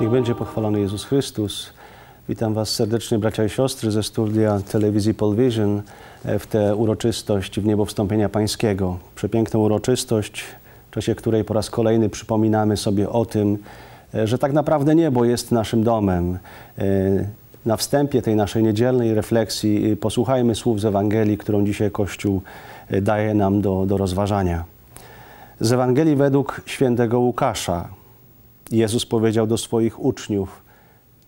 Niech będzie pochwalony Jezus Chrystus. Witam Was serdecznie, bracia i siostry, ze studia telewizji Polvision e, w tę uroczystość w niebo wstąpienia Pańskiego. Przepiękną uroczystość, w czasie której po raz kolejny przypominamy sobie o tym, e, że tak naprawdę niebo jest naszym domem. E, na wstępie tej naszej niedzielnej refleksji posłuchajmy słów z Ewangelii, którą dzisiaj Kościół daje nam do, do rozważania. Z Ewangelii według świętego Łukasza, Jezus powiedział do swoich uczniów: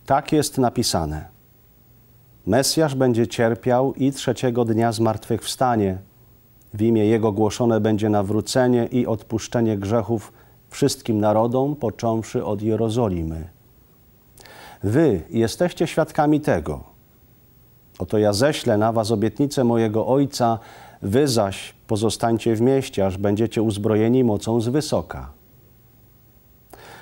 Tak jest napisane. Mesjasz będzie cierpiał i trzeciego dnia zmartwychwstanie. W imię Jego głoszone będzie nawrócenie i odpuszczenie grzechów wszystkim narodom, począwszy od Jerozolimy. Wy jesteście świadkami tego. Oto ja ześlę na was obietnicę mojego Ojca, wy zaś pozostańcie w mieście, aż będziecie uzbrojeni mocą z wysoka.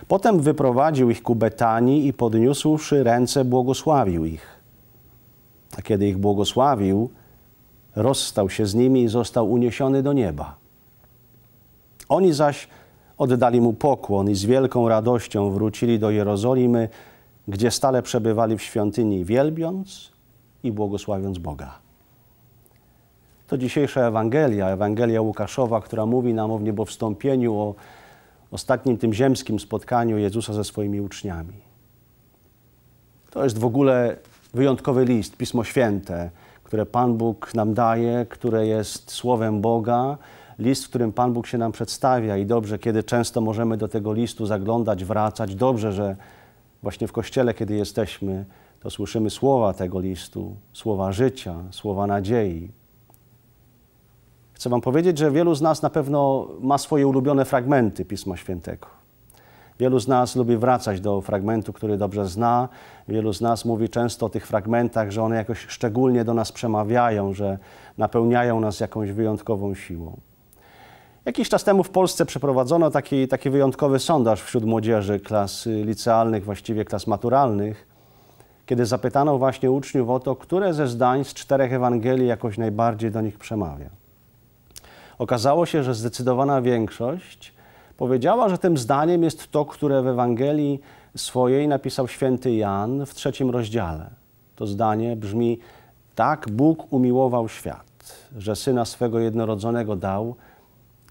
Potem wyprowadził ich ku Betanii i podniósłszy ręce błogosławił ich. A kiedy ich błogosławił, rozstał się z nimi i został uniesiony do nieba. Oni zaś oddali mu pokłon i z wielką radością wrócili do Jerozolimy, gdzie stale przebywali w świątyni, wielbiąc i błogosławiąc Boga. To dzisiejsza Ewangelia, Ewangelia Łukaszowa, która mówi nam o niebowstąpieniu, o ostatnim tym ziemskim spotkaniu Jezusa ze swoimi uczniami. To jest w ogóle wyjątkowy list, Pismo Święte, które Pan Bóg nam daje, które jest Słowem Boga, list, w którym Pan Bóg się nam przedstawia i dobrze, kiedy często możemy do tego listu zaglądać, wracać, dobrze, że właśnie w Kościele, kiedy jesteśmy, to słyszymy słowa tego listu, słowa życia, słowa nadziei, Chcę Wam powiedzieć, że wielu z nas na pewno ma swoje ulubione fragmenty Pisma Świętego. Wielu z nas lubi wracać do fragmentu, który dobrze zna. Wielu z nas mówi często o tych fragmentach, że one jakoś szczególnie do nas przemawiają, że napełniają nas jakąś wyjątkową siłą. Jakiś czas temu w Polsce przeprowadzono taki, taki wyjątkowy sondaż wśród młodzieży klas licealnych, właściwie klas maturalnych, kiedy zapytano właśnie uczniów o to, które ze zdań z czterech Ewangelii jakoś najbardziej do nich przemawia. Okazało się, że zdecydowana większość powiedziała, że tym zdaniem jest to, które w Ewangelii swojej napisał święty Jan w trzecim rozdziale. To zdanie brzmi: Tak Bóg umiłował świat, że syna swego jednorodzonego dał,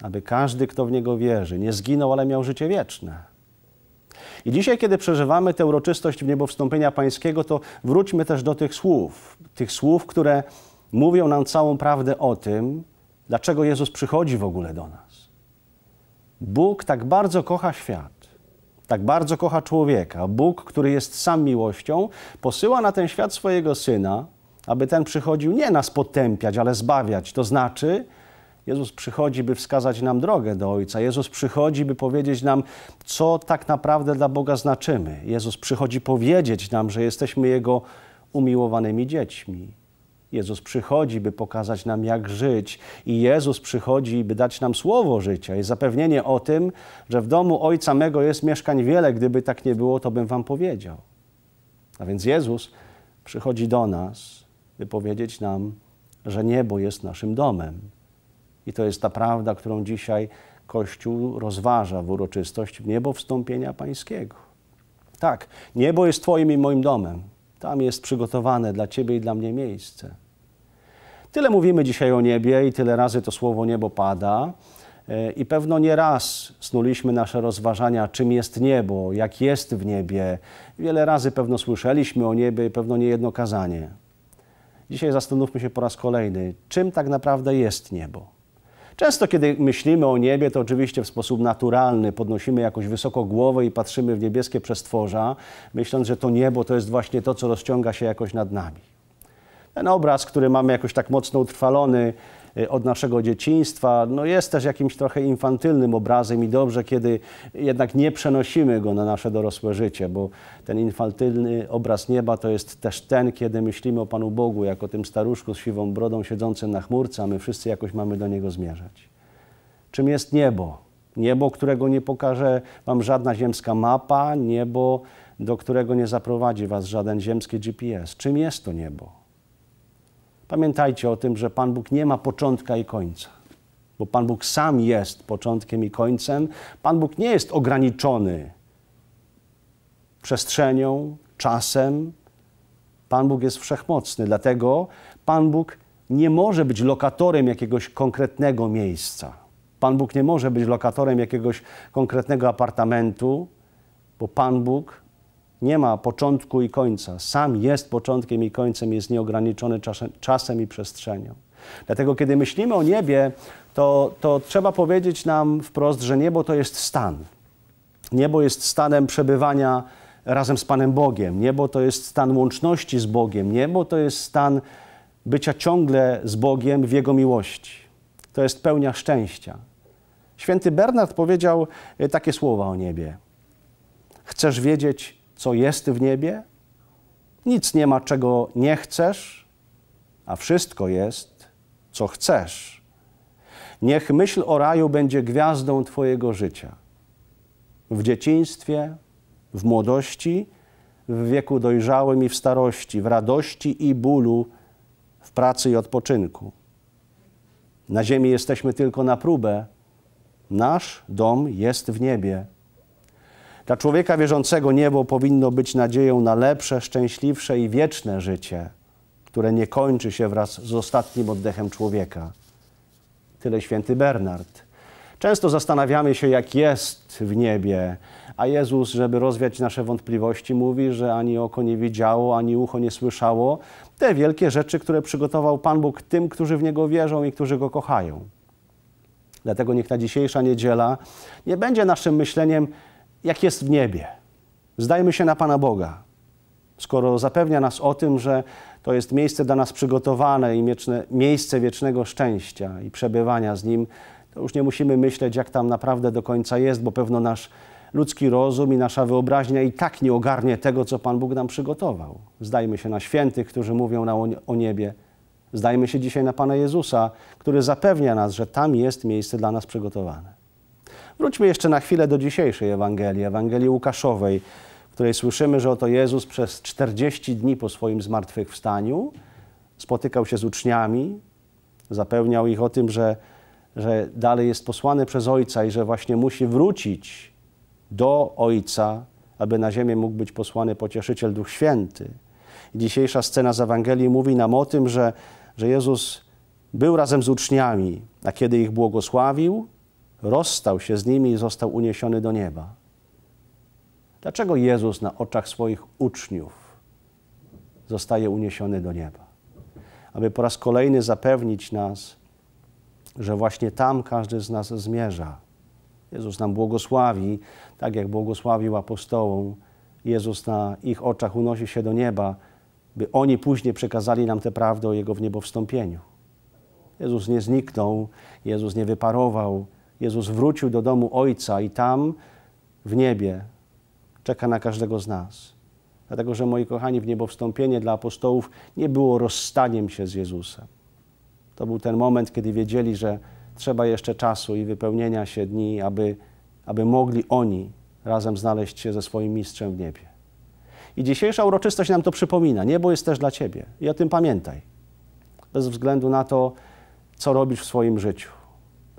aby każdy, kto w niego wierzy, nie zginął, ale miał życie wieczne. I dzisiaj, kiedy przeżywamy tę uroczystość w niebo wstąpienia Pańskiego, to wróćmy też do tych słów. Tych słów, które mówią nam całą prawdę o tym, dlaczego Jezus przychodzi w ogóle do nas. Bóg tak bardzo kocha świat, tak bardzo kocha człowieka. Bóg, który jest sam miłością, posyła na ten świat swojego syna, aby ten przychodził nie nas potępiać, ale zbawiać. To znaczy, Jezus przychodzi, by wskazać nam drogę do Ojca. Jezus przychodzi, by powiedzieć nam, co tak naprawdę dla Boga znaczymy. Jezus przychodzi powiedzieć nam, że jesteśmy Jego umiłowanymi dziećmi. Jezus przychodzi, by pokazać nam, jak żyć, i Jezus przychodzi, by dać nam słowo życia i zapewnienie o tym, że w domu Ojca mego jest mieszkań wiele, gdyby tak nie było, to bym wam powiedział. A więc Jezus przychodzi do nas, by powiedzieć nam, że niebo jest naszym domem. I to jest ta prawda, którą dzisiaj Kościół rozważa w uroczystość w niebo wstąpienia Pańskiego. Tak, niebo jest Twoim i moim domem. Tam jest przygotowane dla Ciebie i dla mnie miejsce. Tyle mówimy dzisiaj o niebie i tyle razy to słowo niebo pada. E, I pewno nie raz snuliśmy nasze rozważania, czym jest niebo, jak jest w niebie. Wiele razy pewno słyszeliśmy o niebie i pewno nie jedno kazanie. Dzisiaj zastanówmy się po raz kolejny, czym tak naprawdę jest niebo. Często, kiedy myślimy o niebie, to oczywiście w sposób naturalny podnosimy jakoś wysoko głowę i patrzymy w niebieskie przestworza, myśląc, że to niebo to jest właśnie to, co rozciąga się jakoś nad nami ten obraz, który mamy jakoś tak mocno utrwalony y, od naszego dzieciństwa, no jest też jakimś trochę infantylnym obrazem i dobrze, kiedy jednak nie przenosimy go na nasze dorosłe życie, bo ten infantylny obraz nieba to jest też ten, kiedy myślimy o Panu Bogu, jako tym staruszku z siwą brodą siedzącym na chmurce, a my wszyscy jakoś mamy do Niego zmierzać. Czym jest niebo? Niebo, którego nie pokaże Wam żadna ziemska mapa, niebo, do którego nie zaprowadzi Was żaden ziemski GPS. Czym jest to niebo? Pamiętajcie o tym, że Pan Bóg nie ma początka i końca, bo Pan Bóg sam jest początkiem i końcem. Pan Bóg nie jest ograniczony przestrzenią, czasem. Pan Bóg jest wszechmocny, dlatego Pan Bóg nie może być lokatorem jakiegoś konkretnego miejsca. Pan Bóg nie może być lokatorem jakiegoś konkretnego apartamentu, bo Pan Bóg nie ma początku i końca. Sam jest początkiem i końcem, jest nieograniczony czasem, i przestrzenią. Dlatego, kiedy myślimy o niebie, to, to trzeba powiedzieć nam wprost, że niebo to jest stan. Niebo jest stanem przebywania razem z Panem Bogiem. Niebo to jest stan łączności z Bogiem. Niebo to jest stan bycia ciągle z Bogiem w Jego miłości. To jest pełnia szczęścia. Święty Bernard powiedział e, takie słowa o niebie. Chcesz wiedzieć, co jest w niebie? Nic nie ma, czego nie chcesz, a wszystko jest, co chcesz. Niech myśl o raju będzie gwiazdą Twojego życia. W dzieciństwie, w młodości, w wieku dojrzałym i w starości, w radości i bólu, w pracy i odpoczynku. Na ziemi jesteśmy tylko na próbę. Nasz dom jest w niebie. Dla człowieka wierzącego niebo powinno być nadzieją na lepsze, szczęśliwsze i wieczne życie, które nie kończy się wraz z ostatnim oddechem człowieka. Tyle święty Bernard. Często zastanawiamy się, jak jest w niebie, a Jezus, żeby rozwiać nasze wątpliwości, mówi, że ani oko nie widziało, ani ucho nie słyszało te wielkie rzeczy, które przygotował Pan Bóg tym, którzy w Niego wierzą i którzy Go kochają. Dlatego niech ta dzisiejsza niedziela nie będzie naszym myśleniem, jak jest w niebie. Zdajmy się na Pana Boga, skoro zapewnia nas o tym, że to jest miejsce dla nas przygotowane i wieczne, miejsce wiecznego szczęścia i przebywania z Nim, to już nie musimy myśleć, jak tam naprawdę do końca jest, bo pewno nasz ludzki rozum i nasza wyobraźnia i tak nie ogarnie tego, co Pan Bóg nam przygotował. Zdajmy się na świętych, którzy mówią nam o niebie. Zdajmy się dzisiaj na Pana Jezusa, który zapewnia nas, że tam jest miejsce dla nas przygotowane. Wróćmy jeszcze na chwilę do dzisiejszej Ewangelii, Ewangelii Łukaszowej, w której słyszymy, że oto Jezus przez 40 dni po swoim zmartwychwstaniu spotykał się z uczniami, zapewniał ich o tym, że, że dalej jest posłany przez Ojca i że właśnie musi wrócić do Ojca, aby na ziemię mógł być posłany Pocieszyciel Duch Święty. Dzisiejsza scena z Ewangelii mówi nam o tym, że, że Jezus był razem z uczniami, a kiedy ich błogosławił, rozstał się z nimi i został uniesiony do nieba. Dlaczego Jezus na oczach swoich uczniów zostaje uniesiony do nieba? Aby po raz kolejny zapewnić nas, że właśnie tam każdy z nas zmierza. Jezus nam błogosławi, tak jak błogosławił apostołom. Jezus na ich oczach unosi się do nieba, by oni później przekazali nam tę prawdę o Jego w niebo wstąpieniu. Jezus nie zniknął, Jezus nie wyparował, Jezus wrócił do domu Ojca i tam w niebie czeka na każdego z nas. Dlatego, że moi kochani, w niebo wstąpienie dla apostołów nie było rozstaniem się z Jezusem. To był ten moment, kiedy wiedzieli, że trzeba jeszcze czasu i wypełnienia się dni, aby, aby mogli oni razem znaleźć się ze swoim mistrzem w niebie. I dzisiejsza uroczystość nam to przypomina. Niebo jest też dla ciebie i o tym pamiętaj. Bez względu na to, co robisz w swoim życiu.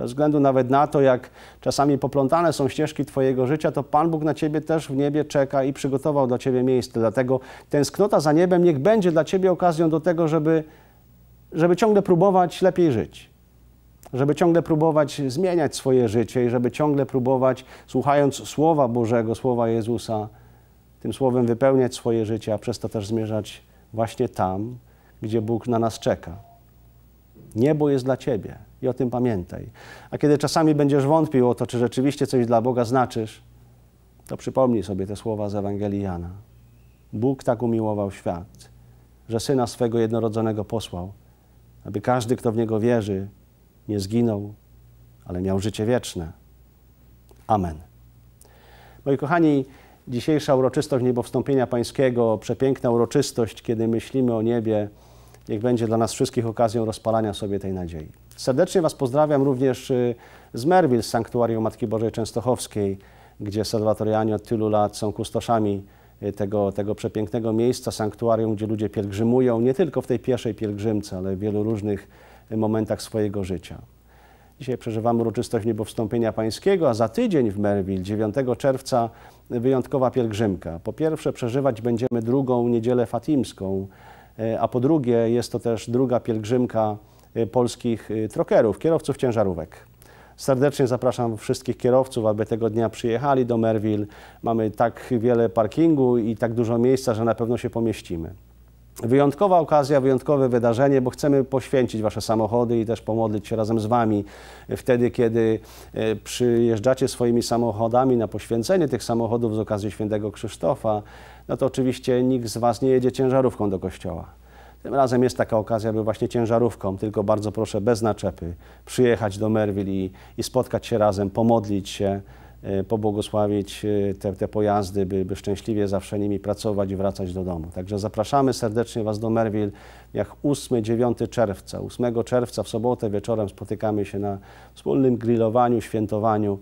Bez względu nawet na to, jak czasami poplątane są ścieżki Twojego życia, to Pan Bóg na Ciebie też w niebie czeka i przygotował dla Ciebie miejsce. Dlatego tęsknota za niebem niech będzie dla Ciebie okazją do tego, żeby, żeby ciągle próbować lepiej żyć żeby ciągle próbować zmieniać swoje życie i żeby ciągle próbować, słuchając Słowa Bożego, Słowa Jezusa, tym Słowem wypełniać swoje życie, a przez to też zmierzać właśnie tam, gdzie Bóg na nas czeka. Niebo jest dla Ciebie i o tym pamiętaj. A kiedy czasami będziesz wątpił o to, czy rzeczywiście coś dla Boga znaczysz, to przypomnij sobie te słowa z Ewangelii Jana. Bóg tak umiłował świat, że Syna swego jednorodzonego posłał, aby każdy, kto w Niego wierzy, nie zginął, ale miał życie wieczne. Amen. Moi kochani, dzisiejsza uroczystość Niebowstąpienia Pańskiego, przepiękna uroczystość, kiedy myślimy o niebie, niech będzie dla nas wszystkich okazją rozpalania sobie tej nadziei. Serdecznie Was pozdrawiam również y, z Merwil, z Sanktuarium Matki Bożej Częstochowskiej, gdzie salwatorianie od tylu lat są kustoszami y, tego, tego przepięknego miejsca, sanktuarium, gdzie ludzie pielgrzymują, nie tylko w tej pierwszej pielgrzymce, ale w wielu różnych y, momentach swojego życia. Dzisiaj przeżywamy uroczystość niebowstąpienia pańskiego, a za tydzień w Merville, 9 czerwca, wyjątkowa pielgrzymka. Po pierwsze przeżywać będziemy drugą niedzielę fatimską, a po drugie jest to też druga pielgrzymka Y, polskich y, trokerów, kierowców ciężarówek. Serdecznie zapraszam wszystkich kierowców, aby tego dnia przyjechali do Merwil. Mamy tak wiele parkingu i tak dużo miejsca, że na pewno się pomieścimy. Wyjątkowa okazja, wyjątkowe wydarzenie, bo chcemy poświęcić Wasze samochody i też pomodlić się razem z Wami wtedy, kiedy e, przyjeżdżacie swoimi samochodami na poświęcenie tych samochodów z okazji świętego Krzysztofa. No to oczywiście nikt z Was nie jedzie ciężarówką do kościoła. Tym razem jest taka okazja, by właśnie ciężarówką, tylko bardzo proszę bez naczepy, przyjechać do Merville i, i spotkać się razem, pomodlić się, e, pobłogosławić e, te, te pojazdy, by, by, szczęśliwie zawsze nimi pracować i wracać do domu. Także zapraszamy serdecznie Was do Merville, jak 8-9 czerwca. 8 czerwca w sobotę wieczorem spotykamy się na wspólnym grillowaniu, świętowaniu,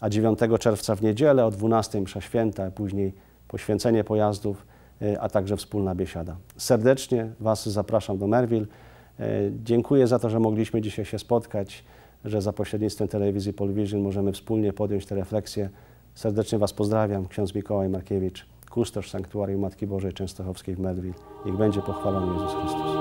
a 9 czerwca w niedzielę o 12 msza święta, a później poświęcenie pojazdów E, a także wspólna biesiada. Serdecznie Was zapraszam do Merwil. E, dziękuję za to, że mogliśmy dzisiaj się spotkać, że za pośrednictwem telewizji Polvision możemy wspólnie podjąć te refleksje. Serdecznie Was pozdrawiam, ksiądz Mikołaj Markiewicz, kustosz Sanktuarium Matki Bożej Częstochowskiej w Merwil. Niech będzie pochwalony Jezus Chrystus.